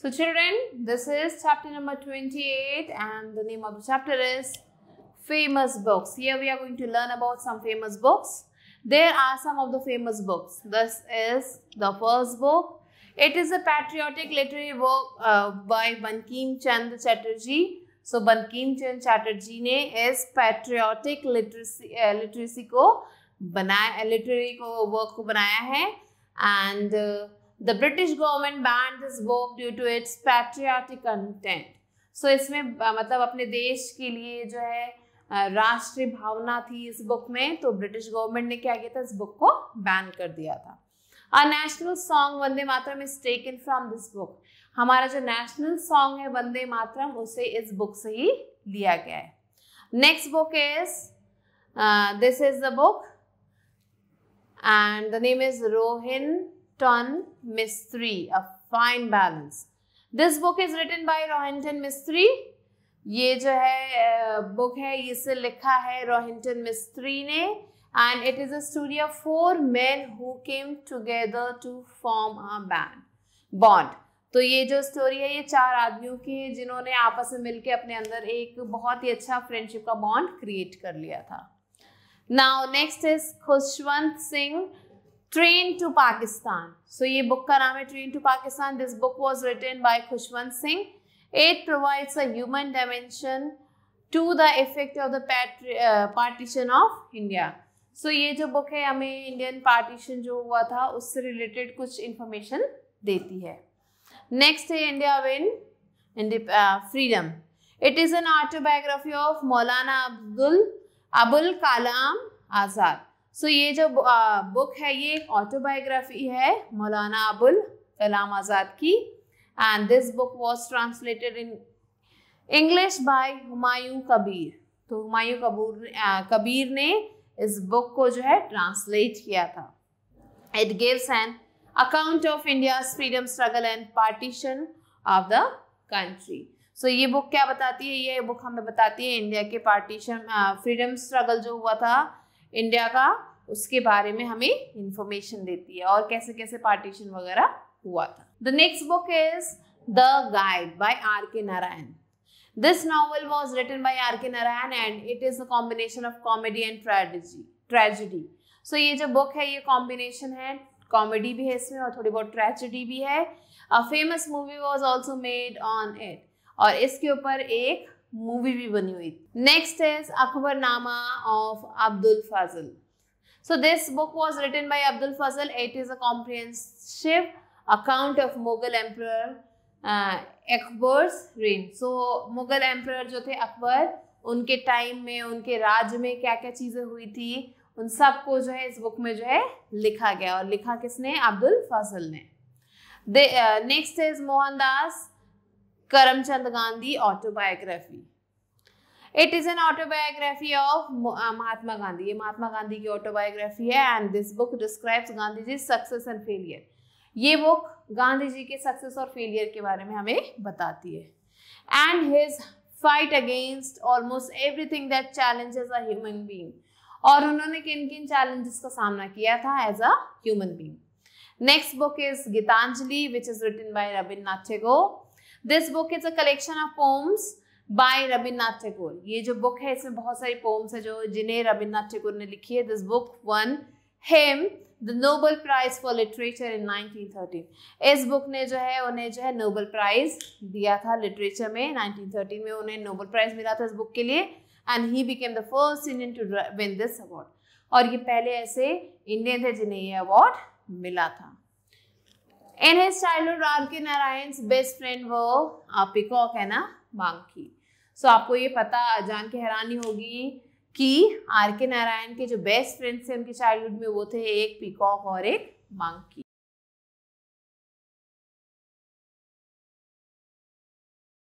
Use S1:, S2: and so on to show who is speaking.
S1: So, children, this is chapter number 28, and the name of the chapter is Famous Books. Here we are going to learn about some famous books. There are some of the famous books. This is the first book. It is a patriotic literary work uh, by Bankim Chand Chatterjee. So, Bankim Chand Chatterjee ne is patriotic literacy, uh, literacy ko बनाया literary ko work ko बनाया hai and uh, the British government ban this work due to its patriotic content so इसमें मतलब अपने देश के लिए जो है राष्ट्रीय भावना थी इस बुक में तो ब्रिटिश गवर्नमेंट ने क्या किया था इस बुक को बैन कर दिया था a national song Vande Mataram is taken from this book हमारा जो नेशनल सॉन्ग है वंदे मातरम उसे इस बुक से ही लिया गया है next book is this is the book and the name is Rohinton ton Mistry, a fine balance. This book is written by Rohinton Mistry. ये जो है बुक है इसे लिखा है रोहिंटन मिस्त्री ने and it is a story of four men who came together to form a band bond तो ये जो स्टोरी है ये चार आदमियों की है जिन्होंने आपस में मिलके अपने अंदर एक बहुत ही अच्छा फ्रेंडशिप का बॉन्ड क्रिएट कर लिया था now next is Khushwant Singh train to Pakistan so ये बुक का नाम है train to Pakistan this book was written by Khushwant Singh it provides a dimension to the effect of of the patri- uh, so ये जो बुक है हमें इंडियन पार्टीशन जो हुआ था उससे रिलेटेड कुछ इंफॉर्मेशन देती है नेक्स्ट है India win freedom it is an autobiography of Maulana Abdul Abul Kalam आज़ाद सो ये जो बुक है ये एक ऑटोबायोग्राफी है मौलाना अबुल कलाम आज़ाद की and this book was translated in English by Humayun Kabir तो हुमायूं कबूर कबीर ने इस बुक को जो है ट्रांसलेट किया था it gives an account of India freedom struggle and partition of the country so ये बुक क्या बताती है ये बुक हमें बताती है इंडिया के पार्टीशन फ्रीडम स्ट्रगल जो हुआ था इंडिया का उसके बारे में हमें इंफॉर्मेशन देती है और कैसे कैसे पार्टीशन वगैरह हुआ था the next book is the guide by R K Narayan this novel was written by R K Narayan and it is a combination of comedy and tragedy tragedy so ये जो बुक है ये कॉम्बिनेशन है कॉमेडी भी है इसमें और थोड़ी बहुत ट्रेजिडी भी है famous movie was also made on it और इसके ऊपर एक मूवी भी बनी हुई थी next is Akbarnama of Abdul Fazl so this book was written by Abdul Fazl. It is a account of Mughal Mughal Emperor reign so Mughal So जो थे अकबर उनके टाइम में उनके राज में क्या क्या चीज़ें हुई थी उन सब को जो है इस बुक में जो है लिखा गया और लिखा किसने अब्दुल फजल ने next is Mohandas Karamchand Gandhi autobiography it is an autobiography of Mahatma Gandhi ये महात्मा गांधी की ऑटोबायोग्राफी है and this book describes Gandhi ji success and failure ये बुक गांधी जी के सक्सेस और फेलियर के बारे में हमें बताती है and his fight against almost everything that challenges a human being और उन्होंने किन किन चैलेंजेस का सामना किया था as a human being next book is Gitanjali which is written by Rabindranath Tagore this book is a collection of poems by Rabindranath Tagore ये जो बुक है इसमें बहुत सारी पोम्स है जो जिन्हें रविन्द्रनाथ टैगोर ने लिखी है this book won him the Nobel prize for literature in 1913 इस बुक ने जो है उन्हें जो है नोबल प्राइज दिया था लिटरेचर में 1913 में उन्हें नोबल प्राइज मिला था इस बुक के लिए and he became the first Indian to win this award और ये पहले ऐसे इंडियन थे जिन्हें ये अवार्ड मिला था in his childhood R K Narayan best friend वो पिकॉक है ना मांकी सो so, आपको ये पता जान के हैरानी होगी कि आर के नारायण के जो बेस्ट फ्रेंड्स थे उनके चाइल्डहुड में वो थे एक पिकॉक और एक मांकी